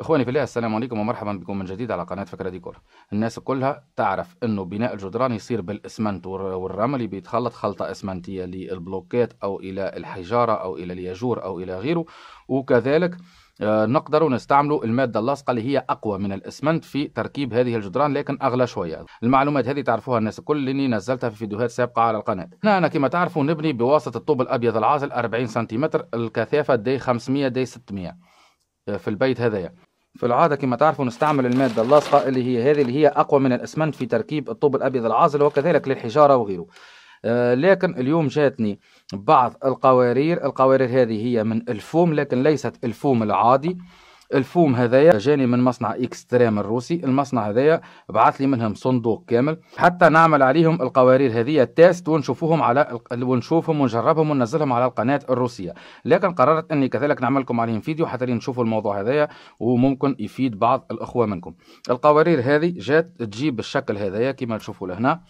اخواني في الله السلام عليكم ومرحبا بكم من جديد على قناه فكره ديكور الناس كلها تعرف انه بناء الجدران يصير بالاسمنت والرمل بيتخلط خلطه اسمنتيه للبلوكات او الى الحجاره او الى الياجور او الى غيره وكذلك آه، نقدر نستعمل المادة اللاصقة اللي هي أقوى من الإسمنت في تركيب هذه الجدران لكن أغلى شوية المعلومات هذه تعرفوها الناس الكل لأني نزلتها في فيديوهات سابقة على القناة أنا كما تعرفوا نبني بواسطة الطوب الأبيض العازل 40 سنتيمتر الكثافة دي 500 دي 600 آه، في البيت هذايا في العادة كما تعرفوا نستعمل المادة اللاصقة اللي هي هذه اللي هي أقوى من الأسمنت في تركيب الطوب الأبيض العازل وكذلك للحجارة وغيره آه، لكن اليوم جاتني بعض القوارير القوارير هذه هي من الفوم لكن ليست الفوم العادي الفوم هذايا جاني من مصنع اكستريم الروسي المصنع هذايا بعث لي منهم صندوق كامل حتى نعمل عليهم القوارير هذه تيست ونشوفوهم على ونشوفهم ونجربهم وننزلهم على القناه الروسيه لكن قررت اني كذلك نعمل لكم عليهم فيديو حتى نشوفوا الموضوع هذايا وممكن يفيد بعض الاخوه منكم القوارير هذه جات تجيب بالشكل هذايا كما تشوفوا لهنا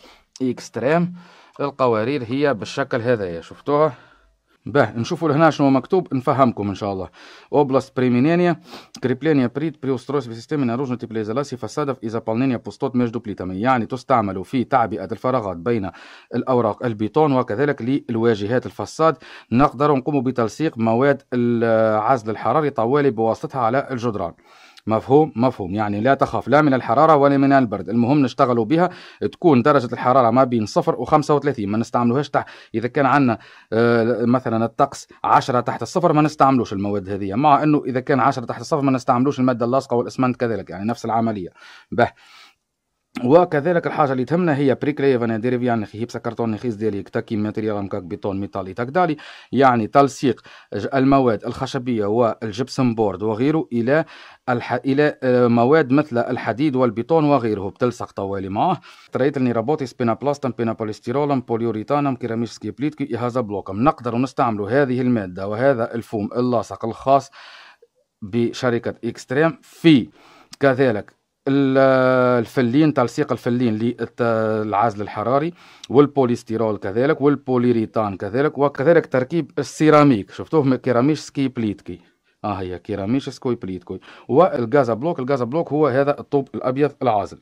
اكستريم القوارير هي بالشكل هذايا شفتوها به نشوفوا لهنا شنو مكتوب نفهمكم ان شاء الله область применения крепление плит при устройстве системы наружной теплоизоляции фасадов في ازابالنينيا пустот между بليتامي يعني تستعمل في تعبئة الفراغات بين الأوراق البيتون وكذلك للواجهات الفصاد نقدر نقوم بتلصيق مواد العزل الحراري طوالي بواسطتها على الجدران مفهوم مفهوم يعني لا تخاف لا من الحراره ولا من البرد المهم نشتغلوا بها تكون درجه الحراره ما بين صفر و35 ما نستعملوهاش تحت اذا كان عندنا آه، مثلا الطقس 10 تحت الصفر ما نستعملوش المواد هذه مع انه اذا كان 10 تحت الصفر ما نستعملوش الماده اللاصقه والاسمنت كذلك يعني نفس العمليه به وكذلك الحاجه اللي تهمنا هي بريكليف انا ديريفيان نخي خيبس كرتون نخيس ديالي كتاكي ماتيريال مكاك ميتالي تاك دالي يعني تلصيق المواد الخشبيه والجبسم بورد وغيره الى الح... الى آه، مواد مثل الحديد والبيتون وغيره بتلصق طوالي معاه تريت اني رابوتي بينا بوليستيرولم بوليوريتانم كيراميسكي بليتكي هذا بلوكم نقدر نستعملوا هذه الماده وهذا الفوم اللاصق الخاص بشركه اكستريم في كذلك الفلين تلصيق الفلين للعازل الحراري والبوليستيرول كذلك والبوليريتان كذلك وكذلك تركيب السيراميك شفتوه كيراميش سكي بليتكي اه هي كيراميش سكوي بليتكي والغازا بلوك الغازا بلوك هو هذا الطوب الابيض العازل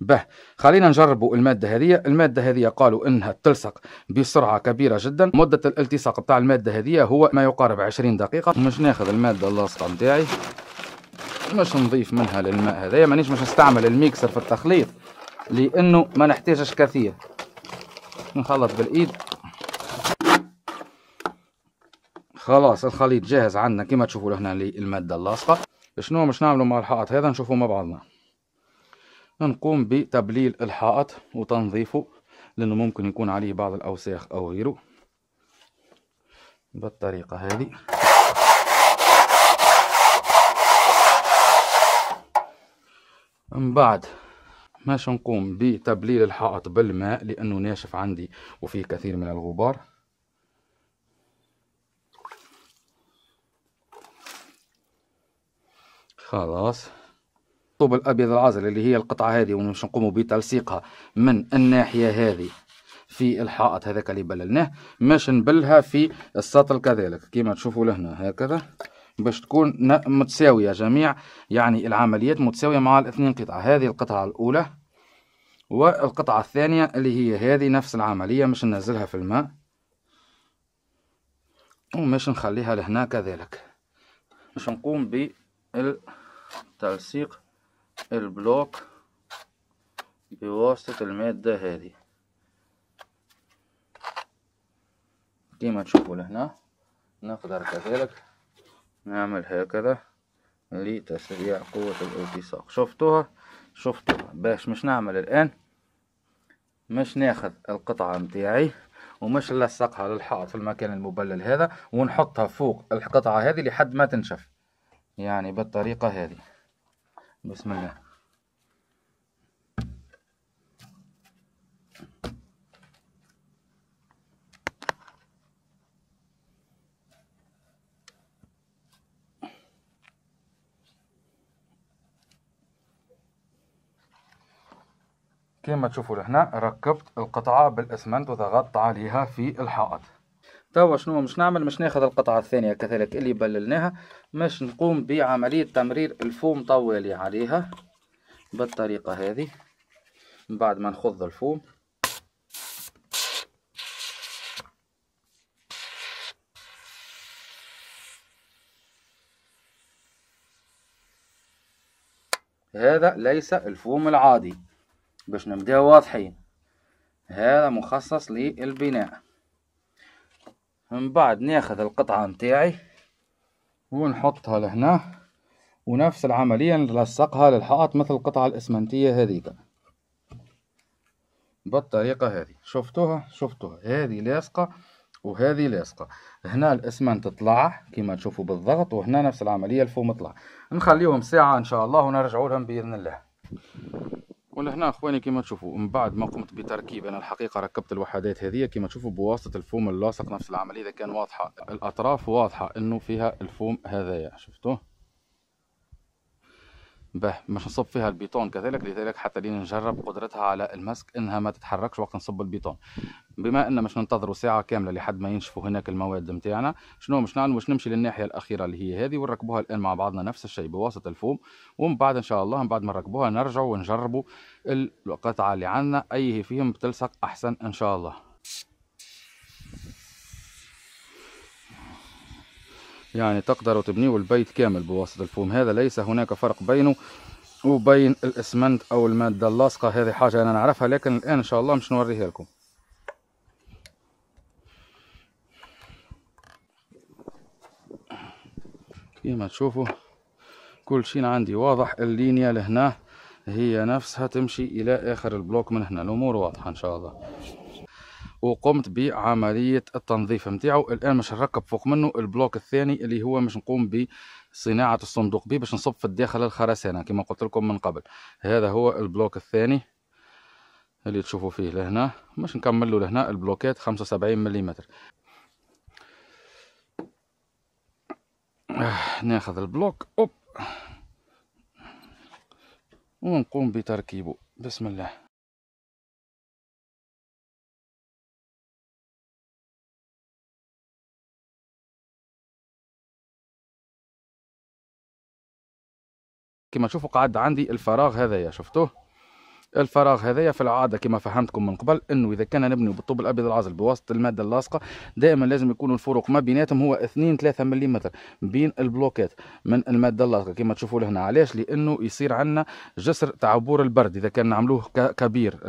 به خلينا نجربوا المادة هذه المادة هذه قالوا انها تلصق بسرعة كبيرة جدا مدة الالتصاق بتاع المادة هذه هو ما يقارب 20 دقيقة مش ناخذ المادة اللاصقة نتاعي مش نضيف منها للماء هذايا مانيش مش نستعمل الميكسر في التخليط لانه ما نحتاجش كثير نخلط بالايد خلاص الخليط جاهز عندنا كما تشوفوا لهنا للماده اللاصقه شنو باش نعملوا مع الحائط هذا نشوفوا مع بعضنا نقوم بتبليل الحائط وتنظيفه لانه ممكن يكون عليه بعض الاوساخ او غيره بالطريقه هذه من بعد ماش نقوم بتبليل الحائط بالماء لأنه ناشف عندي وفيه كثير من الغبار خلاص الطوب الأبيض العازل اللي هي القطعة هذه ونمش نقوم بتلصيقها من الناحية هذه في الحائط هذاك اللي بللناه ماش نبلها في السطل كذلك كما تشوفوا لهنا هكذا باش تكون متساوية جميع يعني العمليات متساوية مع الاثنين قطعة هذه القطعة الأولى والقطعة الثانية اللي هي هذه نفس العملية مش ننزلها في الماء ومش نخليها لهنا كذلك مش نقوم بتلصيق البلوك بواسطة المادة هذه كما تشوفوا لهنا نقدر كذلك نعمل هكذا لتسريع قوة الالتصاق شفتوها شفتوها باش مش نعمل الآن مش ناخد القطعة متاعي ومش نلصقها للحائط في المكان المبلل هذا ونحطها فوق القطعة هذه لحد ما تنشف يعني بالطريقة هذه بسم الله كما تشوفوا لهنا ركبت القطعة بالاسمنت وضغطت عليها في الحائط توا طيب، شنو مش نعمل مش ناخذ القطعة الثانية كذلك اللي بللناها مش نقوم بعملية تمرير الفوم طوالي عليها بالطريقة هذه من بعد ما نخض الفوم هذا ليس الفوم العادي باش نبداو واضحين هذا مخصص للبناء من بعد ناخذ القطعة متاعي ونحطها لهنا ونفس العملية نلصقها للحائط مثل القطعة الإسمنتية هذيك بالطريقة هذه شفتوها شفتوها هذه لاصقة وهذه لاصقة هنا الإسمنت طلع كما تشوفوا بالضغط وهنا نفس العملية الفوم طلع نخليهم ساعة إن شاء الله ونرجعوا لهم بإذن الله ولهنا اخواني كما تشوفوا من بعد ما قمت بتركيب انا الحقيقه ركبت الوحدات هذه كما تشوفوا بواسطه الفوم اللاصق نفس العمليه اذا كان واضحه الاطراف واضحه انه فيها الفوم هذايا شفتوه به مش نصب فيها البيتون كذلك لذلك حتى نجرب قدرتها على المسك انها ما تتحركش وقت نصب البيتون بما ان مش ننتظروا ساعه كامله لحد ما ينشفوا هناك المواد نتاعنا شنو مش نعمل مش نمشي للناحيه الاخيره اللي هي هذه ونركبوها الان مع بعضنا نفس الشيء بواسطه الفوم ومن بعد ان شاء الله من بعد ما نركبوها نرجعوا ونجربوا القطعه اللي عندنا اي فيهم بتلصق احسن ان شاء الله يعني تقدروا تبنيوا البيت كامل بواسطة الفوم هذا ليس هناك فرق بينه وبين الاسمنت او المادة اللاصقة هذه حاجة انا نعرفها لكن الان ان شاء الله مش نوريها لكم كما تشوفوا كل شيء عندي واضح اللينيا لهنا هي نفسها تمشي الى اخر البلوك من هنا الامور واضحة ان شاء الله وقمت بعمليه التنظيف نتاعو الان باش نركب فوق منه البلوك الثاني اللي هو باش نقوم بصناعه الصندوق به باش نصب في الداخل الخرسانه كما قلت لكم من قبل هذا هو البلوك الثاني اللي تشوفوا فيه لهنا باش نكمل له لهنا البلوكات 75 ملم آه، ناخذ البلوك اوب ونقوم بتركيبه بسم الله كما تشوفوا قعد عندي الفراغ هذايا شفتوه الفراغ هذايا في العاده كما فهمتكم من قبل انه اذا كان نبني بالطوب الابيض العازل بواسطه الماده اللاصقه دائما لازم يكون الفروق ما بيناتهم هو 2 3 ملم بين البلوكات من الماده اللاصقه كما تشوفوا لهنا علاش لانه يصير عندنا جسر تعبور البرد اذا كان نعملوه كبير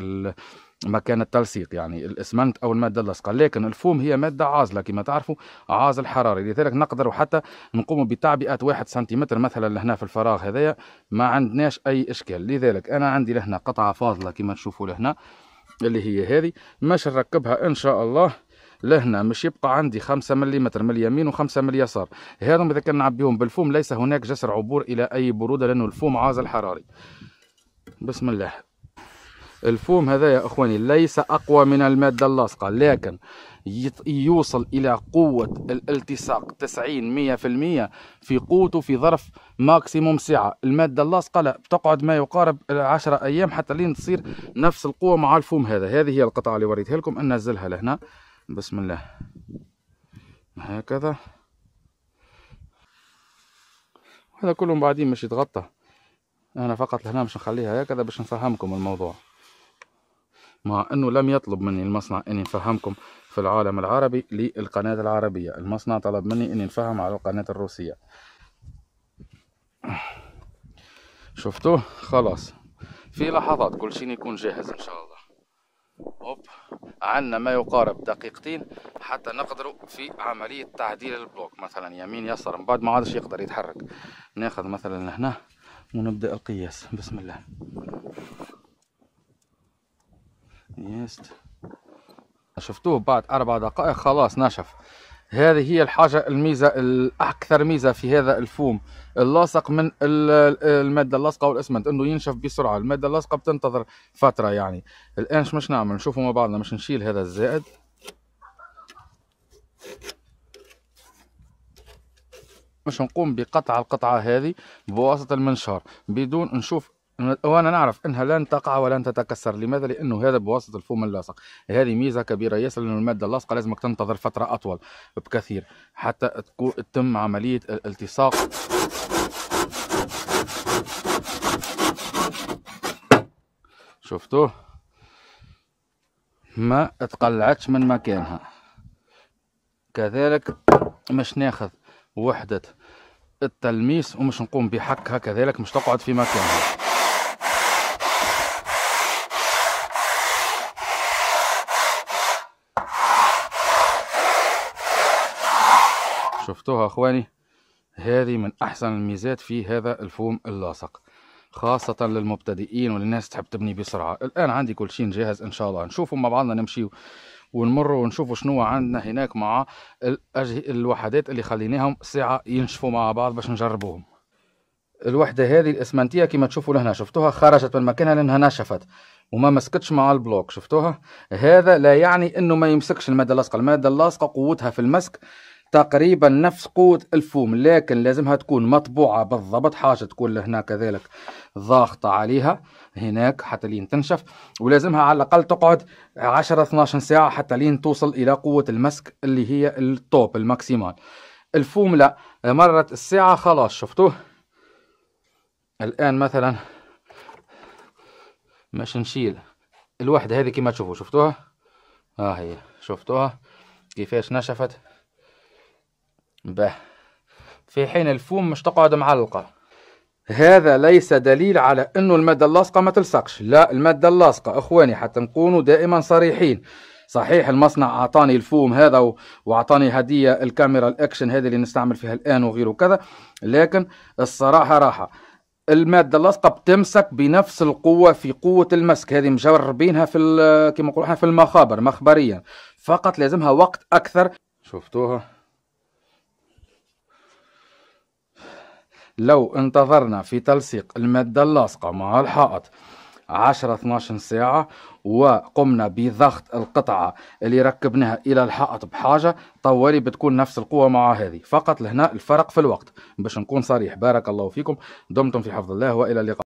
مكان التلصيق يعني الاسمنت او الماده اللاصقه لكن الفوم هي ماده عازله كما تعرفوا عازل حراري لذلك نقدروا حتى نقوم بتعبئه واحد سنتيمتر مثلا لهنا في الفراغ هذايا ما عندناش اي اشكال لذلك انا عندي لهنا قطعه فاضله كما تشوفوا لهنا اللي هي هذه مش نركبها ان شاء الله لهنا مش يبقى عندي 5 ملم من اليمين و5 من اليسار هذا اذا كان نعبيهم بالفوم ليس هناك جسر عبور الى اي بروده لانه الفوم عازل حراري بسم الله الفوم هذا يا اخواني ليس اقوى من الماده اللاصقه لكن يوصل الى قوه الالتصاق 90 100% في قوته في ظرف ماكسيموم ساعه الماده اللاصقه لا بتقعد ما يقارب 10 ايام حتى لين تصير نفس القوه مع الفوم هذا هذه هي القطعه اللي وريتها لكم ننزلها لهنا بسم الله هكذا هذا كله بعدين مش يتغطى انا فقط لهنا باش نخليها هكذا باش نفهمكم الموضوع مع أنه لم يطلب مني المصنع أني نفهمكم في العالم العربي للقناة العربية المصنع طلب مني أني نفهم على القناة الروسية شفتوه خلاص في لحظات كل شيء يكون جاهز إن شاء الله هوب عندنا ما يقارب دقيقتين حتى نقدروا في عملية تعديل البلوك مثلا يمين يسار من بعد ما عادش يقدر يتحرك ناخذ مثلا لهنا ونبدأ القياس بسم الله يست شفتوه بعد اربع دقائق خلاص نشف هذه هي الحاجة الميزة الأكثر ميزة في هذا الفوم اللاصق من المادة اللاصقة والإسمنت أنه ينشف بسرعة المادة اللاصقة بتنتظر فترة يعني الآن مش نعمل نشوفوا مع بعضنا مش نشيل هذا الزائد مش نقوم بقطع القطعة هذه بواسطة المنشار بدون نشوف وانا نعرف انها لن تقع ولن تتكسر لماذا لانه هذا بواسطه الفوم اللاصق هذه ميزه كبيره ياسر لانه الماده اللاصقه لازمك تنتظر فتره اطول بكثير حتى تتم عمليه الالتصاق شفتوه ما تقلعتش من مكانها كذلك مش ناخذ وحده التلميس ومش نقوم بحكها كذلك مش تقعد في مكانها شفتوها اخواني هذه من احسن الميزات في هذا الفوم اللاصق خاصة للمبتدئين وللناس تحب تبني بسرعة الآن عندي كل شيء جاهز إن شاء الله نشوفوا مع بعضنا نمشي ونمر ونشوفوا شنو عندنا هناك مع الوحدات اللي خليناهم ساعة ينشفوا مع بعض باش نجربوهم الوحدة هذه الإسمنتية كما تشوفوا لهنا شفتوها خرجت من مكانها لأنها نشفت وما مسكتش مع البلوك شفتوها هذا لا يعني أنه ما يمسكش المادة اللاصقة المادة اللاصقة قوتها في المسك تقريبا نفس قوة الفوم لكن لازمها تكون مطبوعة بالضبط حاجة تكون هنا كذلك ضاغطة عليها هناك حتى لين تنشف ولازمها على الأقل تقعد 10 12 ساعة حتى لين توصل إلى قوة المسك اللي هي التوب الماكسيمال الفوم لا مرت الساعة خلاص شفتوه الآن مثلا باش نشيل الوحدة هذه كما تشوفوا شفتوها ها آه هي شفتوها كيفاش نشفت به في حين الفوم مش تقعد معلقة هذا ليس دليل على انه المادة اللاصقة ما تلصقش لا المادة اللاصقة اخواني حتى نكونوا دائما صريحين صحيح المصنع اعطاني الفوم هذا و... واعطاني هديه الكاميرا الاكشن هذه اللي نستعمل فيها الان وغيره كذا لكن الصراحه راحه المادة اللاصقة بتمسك بنفس القوة في قوة المسك هذه مجربينها في كما نقولوا في المخابر مخبريا فقط لازمها وقت أكثر شفتوها لو انتظرنا في تلصيق المادة اللاصقة مع الحائط 10 12 ساعة وقمنا بضغط القطعة اللي ركبناها إلى الحائط بحاجة طوالي بتكون نفس القوة مع هذه فقط لهنا الفرق في الوقت باش نكون صريح بارك الله فيكم دمتم في حفظ الله وإلى اللقاء